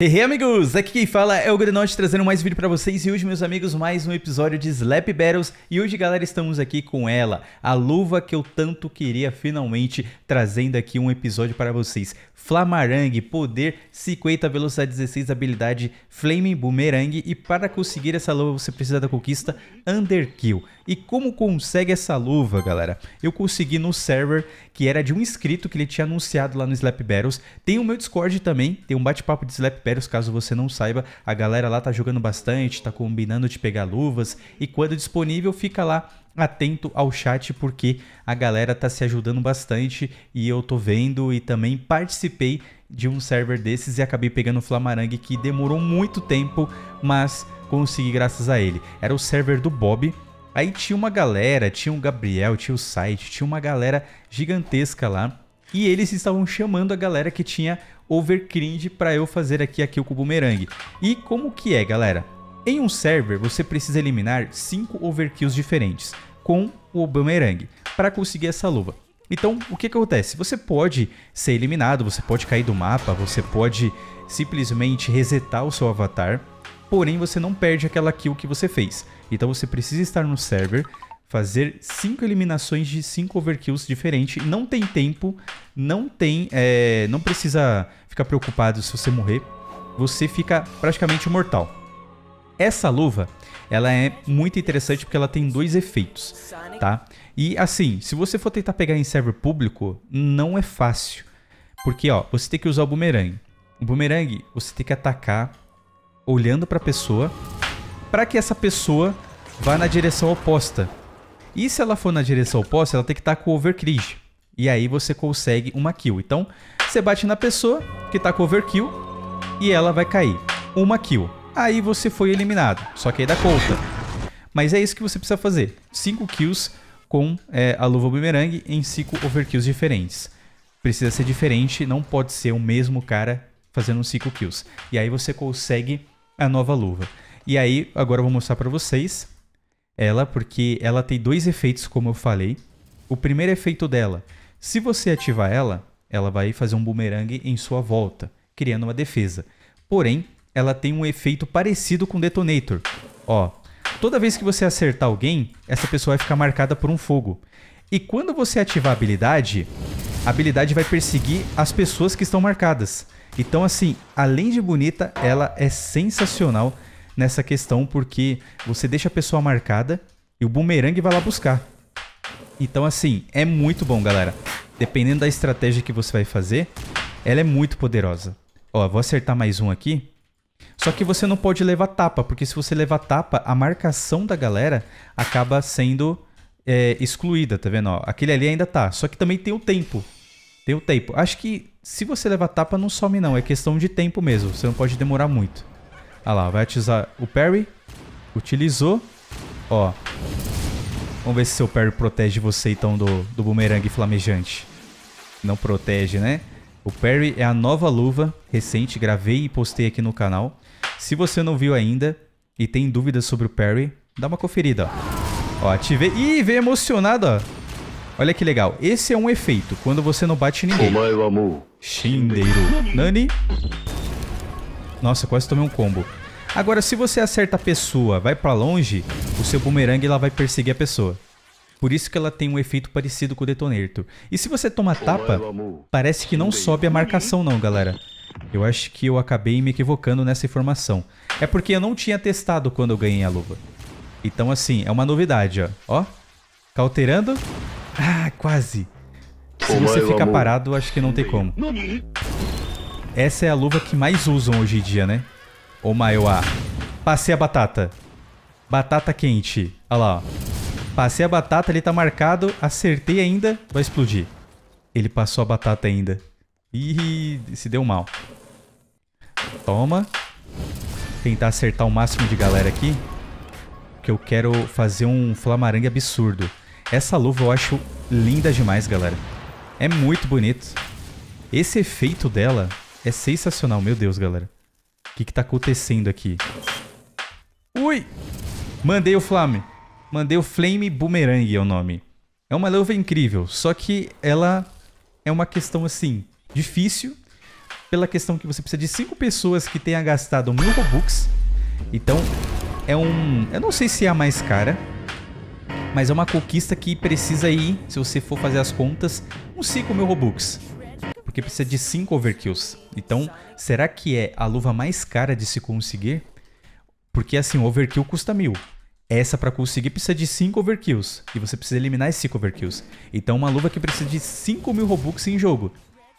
E hey, amigos, aqui quem fala é o Grenote trazendo mais um vídeo para vocês e hoje, meus amigos, mais um episódio de Slap Battles e hoje, galera, estamos aqui com ela, a luva que eu tanto queria finalmente trazendo aqui um episódio para vocês. Flamarang, poder 50, velocidade 16, habilidade Flaming Boomerang e para conseguir essa luva você precisa da conquista Underkill. E como consegue essa luva, galera? Eu consegui no server que era de um inscrito que ele tinha anunciado lá no Slap Battles. Tem o meu Discord também, tem um bate-papo de Slap Battles, caso você não saiba. A galera lá tá jogando bastante, tá combinando de pegar luvas e quando disponível fica lá atento ao chat porque a galera tá se ajudando bastante e eu tô vendo e também participei de um server desses e acabei pegando o Flamarangue que demorou muito tempo, mas consegui graças a ele. Era o server do Bob, Aí tinha uma galera, tinha o Gabriel, tinha o site, tinha uma galera gigantesca lá. E eles estavam chamando a galera que tinha overcringe para eu fazer aqui aqui o Boomerang. E como que é, galera? Em um server, você precisa eliminar 5 overkills diferentes com o bumerangue para conseguir essa luva. Então, o que, que acontece? Você pode ser eliminado, você pode cair do mapa, você pode simplesmente resetar o seu avatar, porém você não perde aquela kill que você fez. Então você precisa estar no server, fazer 5 eliminações de 5 overkills diferentes, não tem tempo, não tem, é, não precisa ficar preocupado se você morrer, você fica praticamente imortal. Essa luva, ela é muito interessante porque ela tem dois efeitos, tá? E assim, se você for tentar pegar em server público, não é fácil. Porque, ó, você tem que usar o boomerang. O boomerang, você tem que atacar olhando para a pessoa, para que essa pessoa vá na direção oposta. E se ela for na direção oposta, ela tem que estar tá com o overcreed. E aí você consegue uma kill. Então, você bate na pessoa que está com overkill e ela vai cair. Uma kill aí você foi eliminado. Só que aí dá conta. Mas é isso que você precisa fazer. 5 kills com é, a luva boomerang em 5 overkills diferentes. Precisa ser diferente, não pode ser o mesmo cara fazendo 5 kills. E aí você consegue a nova luva. E aí, agora eu vou mostrar para vocês ela, porque ela tem dois efeitos, como eu falei. O primeiro efeito dela, se você ativar ela, ela vai fazer um boomerang em sua volta, criando uma defesa. Porém, ela tem um efeito parecido com detonator. Ó, toda vez que você acertar alguém, essa pessoa vai ficar marcada por um fogo. E quando você ativar a habilidade, a habilidade vai perseguir as pessoas que estão marcadas. Então, assim, além de bonita, ela é sensacional nessa questão, porque você deixa a pessoa marcada e o bumerangue vai lá buscar. Então, assim, é muito bom, galera. Dependendo da estratégia que você vai fazer, ela é muito poderosa. Ó, vou acertar mais um aqui. Só que você não pode levar tapa, porque se você levar tapa, a marcação da galera acaba sendo é, excluída, tá vendo? Ó, aquele ali ainda tá. Só que também tem o tempo. Tem o tempo. Acho que se você levar tapa, não some não. É questão de tempo mesmo. Você não pode demorar muito. Ah lá, vai utilizar o parry. Utilizou. Ó. Vamos ver se seu parry protege você então do, do bumerangue flamejante. Não protege, né? O Perry é a nova luva recente, gravei e postei aqui no canal. Se você não viu ainda e tem dúvidas sobre o Perry, dá uma conferida. Ó, ó ativei... Ih, veio emocionado, ó. Olha que legal. Esse é um efeito, quando você não bate ninguém. Shindeiro. Nani. Nossa, quase tomei um combo. Agora, se você acerta a pessoa, vai pra longe, o seu bumerangue ela vai perseguir a pessoa. Por isso que ela tem um efeito parecido com o detonator. E se você toma tapa, é, parece que não sobe a marcação não, galera. Eu acho que eu acabei me equivocando nessa informação. É porque eu não tinha testado quando eu ganhei a luva. Então assim, é uma novidade, ó. Ó, cauterando. Ah, quase. Se você é, ficar parado, acho que não tem como. Essa é a luva que mais usam hoje em dia, né? Ô, Maioa. Passei a batata. Batata quente. Olha lá, ó. Passei a batata, ele tá marcado. Acertei ainda. Vai explodir. Ele passou a batata ainda. Ih, se deu mal. Toma. Tentar acertar o máximo de galera aqui. Porque eu quero fazer um flamarangue absurdo. Essa luva eu acho linda demais, galera. É muito bonito. Esse efeito dela é sensacional. Meu Deus, galera. O que que tá acontecendo aqui? Ui! Mandei o flame. Mandei o Flame Boomerang, é o nome. É uma luva incrível, só que ela é uma questão assim, difícil, pela questão que você precisa de cinco pessoas que tenha gastado mil Robux. Então, é um... Eu não sei se é a mais cara, mas é uma conquista que precisa ir, se você for fazer as contas, uns 5 mil Robux. Porque precisa de 5 overkills. Então, será que é a luva mais cara de se conseguir? Porque assim, o overkill custa mil. Essa para conseguir precisa de 5 overkills. E você precisa eliminar esses 5 overkills. Então uma luva que precisa de 5 mil Robux em jogo.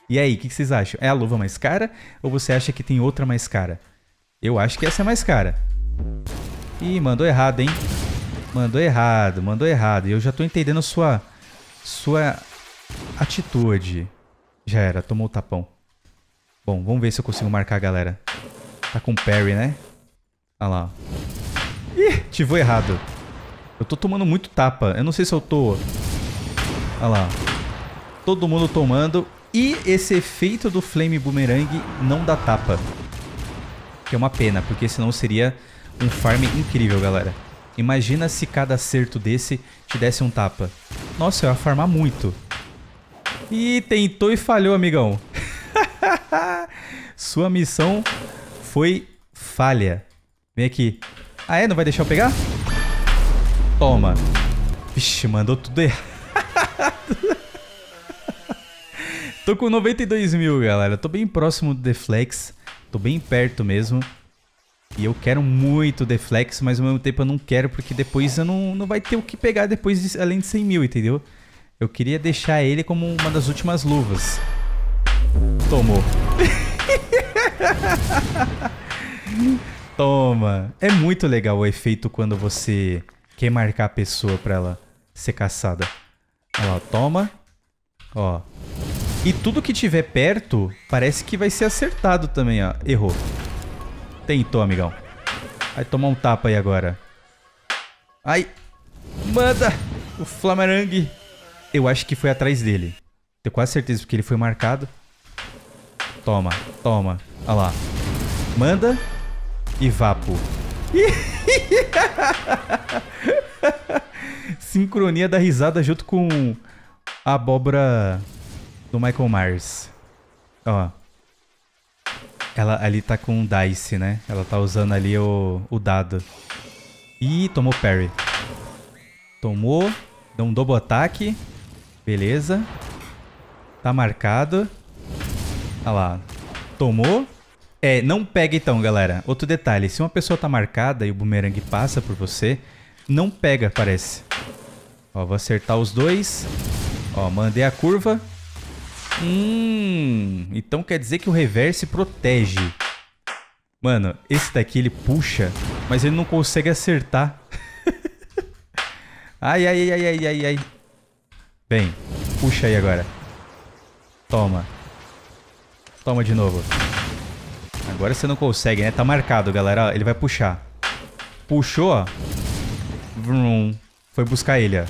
E aí, o que, que, vocês acham? É a luva mais cara ou você acha que tem outra mais cara? Eu acho que essa é mais cara. Ih, mandou errado, hein? Mandou errado, mandou errado. E eu já tô entendendo sua... Sua atitude. Já era, tomou o tapão. Bom, vamos ver se eu consigo marcar a galera. Tá com parry, né? Olha lá, ativou errado. Eu tô tomando muito tapa. Eu não sei se eu tô... Olha lá. Todo mundo tomando. E esse efeito do Flame Boomerang não dá tapa. Que é uma pena, porque senão seria um farm incrível, galera. Imagina se cada acerto desse te desse um tapa. Nossa, eu ia farmar muito. E tentou e falhou, amigão. Sua missão foi falha. Vem aqui. Ah, é? Não vai deixar eu pegar? Toma. Vixe, mandou tudo errado. tô com 92 mil, galera. Tô bem próximo do Deflex. Tô bem perto mesmo. E eu quero muito Deflex, mas ao mesmo tempo eu não quero, porque depois eu não, não vai ter o que pegar depois de, além de 100 mil, entendeu? Eu queria deixar ele como uma das últimas luvas. Tomou. Toma. É muito legal o efeito quando você quer marcar a pessoa pra ela ser caçada. Olha lá, toma. Ó. E tudo que tiver perto parece que vai ser acertado também, ó. Errou. Tentou, amigão. Vai tomar um tapa aí agora. Ai. Manda. O Flamarangue. Eu acho que foi atrás dele. Tenho quase certeza porque ele foi marcado. Toma, toma. Olha lá. Manda e Vapo. Sincronia da risada junto com a abóbora do Michael Myers. Ó. Ela ali tá com um dice, né? Ela tá usando ali o, o dado. E tomou parry. Tomou. Deu um double ataque. Beleza. Tá marcado. Olha lá. Tomou. É, não pega então, galera. Outro detalhe, se uma pessoa tá marcada e o bumerangue passa por você, não pega, parece. Ó, vou acertar os dois. Ó, mandei a curva. Hum, então quer dizer que o reverse protege. Mano, esse daqui ele puxa, mas ele não consegue acertar. ai, ai, ai, ai, ai, ai. Bem, puxa aí agora. Toma. Toma de novo. Agora você não consegue, né? Tá marcado, galera. ele vai puxar. Puxou, ó. Foi buscar ele, ó.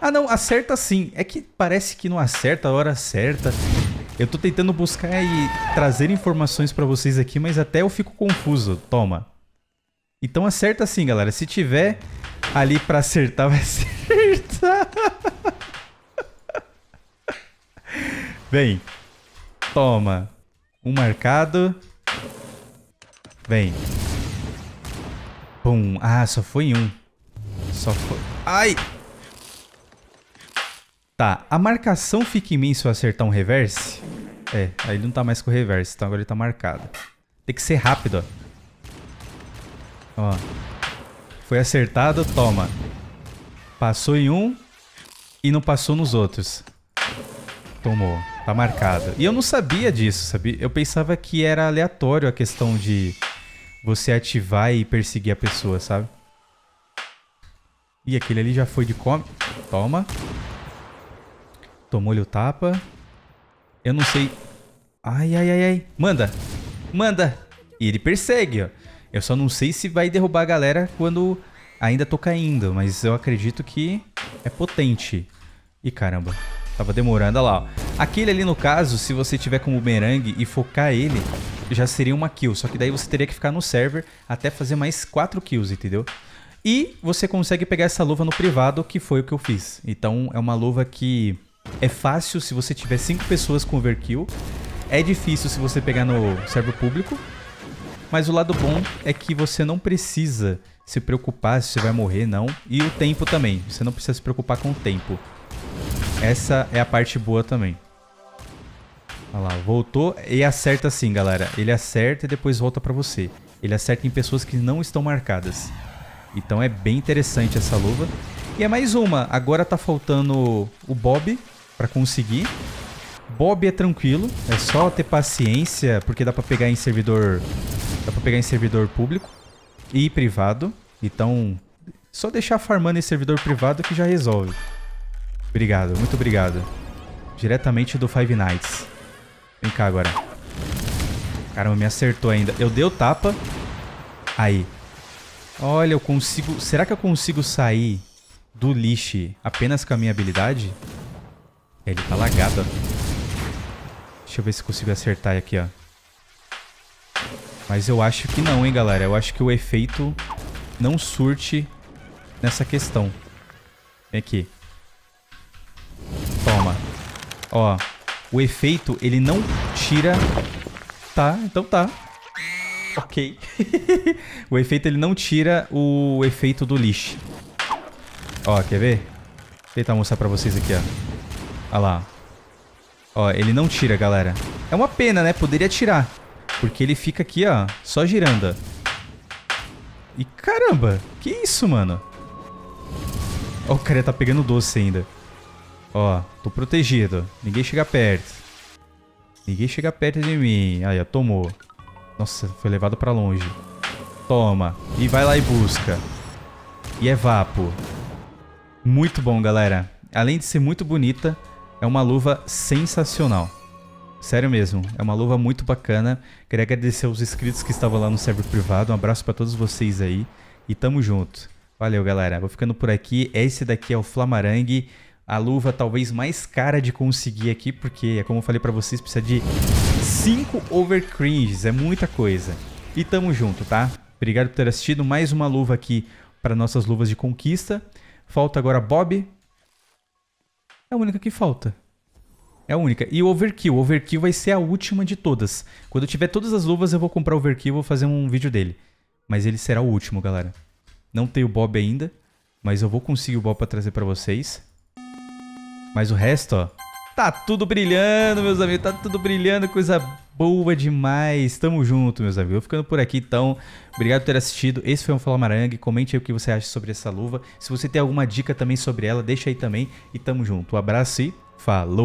Ah, não. Acerta sim. É que parece que não acerta a hora certa. Eu tô tentando buscar e trazer informações pra vocês aqui, mas até eu fico confuso. Toma. Então acerta sim, galera. Se tiver ali pra acertar, vai acertar. Bem. Toma. Um marcado. Vem. Pum. Ah, só foi um. Só foi... Ai! Tá, a marcação fica em mim se eu acertar um reverse. É, aí ele não tá mais com o reverse, então agora ele tá marcado. Tem que ser rápido, ó. Ó. Foi acertado, toma. Passou em um e não passou nos outros. Tomou. Tá marcado. E eu não sabia disso, sabia? Eu pensava que era aleatório a questão de você ativar e perseguir a pessoa, sabe? E aquele ali já foi de come. Toma. Tomou-lhe o tapa. Eu não sei... Ai, ai, ai, ai. Manda. Manda. E ele persegue, ó. Eu só não sei se vai derrubar a galera quando ainda tô caindo. Mas eu acredito que é potente. E caramba. Tava demorando, olha lá, ó. Aquele ali, no caso, se você tiver com o bumerangue e focar ele, já seria uma kill. Só que daí você teria que ficar no server até fazer mais 4 kills, entendeu? E você consegue pegar essa luva no privado, que foi o que eu fiz. Então é uma luva que é fácil se você tiver 5 pessoas com overkill. É difícil se você pegar no server público. Mas o lado bom é que você não precisa se preocupar se você vai morrer, não. E o tempo também. Você não precisa se preocupar com o tempo. Essa é a parte boa também. Olha lá, voltou e acerta sim, galera. Ele acerta e depois volta pra você. Ele acerta em pessoas que não estão marcadas. Então é bem interessante essa luva. E é mais uma. Agora tá faltando o Bob pra conseguir. Bob é tranquilo, é só ter paciência, porque dá para pegar em servidor, dá para pegar em servidor público e privado. Então, só deixar farmando em servidor privado que já resolve. Obrigado, muito obrigado. Diretamente do Five Nights. Vem cá agora. Caramba, me acertou ainda. Eu dei o tapa. Aí. Olha, eu consigo... Será que eu consigo sair do lixo apenas com a minha habilidade? Ele tá lagado, ó. Deixa eu ver se consigo acertar aqui, ó. Mas eu acho que não, hein, galera. Eu acho que o efeito não surte nessa questão. Vem aqui. Toma. Ó o efeito, ele não tira... Tá, então tá. Ok. o efeito, ele não tira o efeito do lixo. Ó, quer ver? Vou tentar mostrar pra vocês aqui, ó. Olha lá. Ó, ele não tira, galera. É uma pena, né? Poderia tirar. Porque ele fica aqui, ó, só girando. E caramba, que isso, mano? Ó, o cara tá pegando doce ainda. Ó, tô protegido. Ninguém chega perto. Ninguém chega perto de mim. Aí, ó, tomou. Nossa, foi levado pra longe. Toma. E vai lá e busca. E é vapo. Muito bom, galera. Além de ser muito bonita, é uma luva sensacional. Sério mesmo, é uma luva muito bacana. Queria agradecer aos inscritos que estavam lá no server privado. Um abraço para todos vocês aí e tamo junto. Valeu, galera. Vou ficando por aqui. Esse daqui é o Flamarangue a luva talvez mais cara de conseguir aqui, porque, como eu falei para vocês, precisa de 5 overcringes, é muita coisa. E tamo junto, tá? Obrigado por ter assistido mais uma luva aqui para nossas luvas de conquista. Falta agora Bob. É a única que falta. É a única. E o Overkill. O Overkill vai ser a última de todas. Quando eu tiver todas as luvas, eu vou comprar o Overkill e vou fazer um vídeo dele. Mas ele será o último, galera. Não tenho o Bob ainda, mas eu vou conseguir o Bob para trazer para vocês. Mas o resto, ó, tá tudo brilhando, meus amigos, tá tudo brilhando, coisa boa demais. Tamo junto, meus amigos. Eu ficando por aqui, então. Obrigado por ter assistido. Esse foi um Fala Marangue. Comente aí o que você acha sobre essa luva. Se você tem alguma dica também sobre ela, deixa aí também. E tamo junto. Um abraço e falou!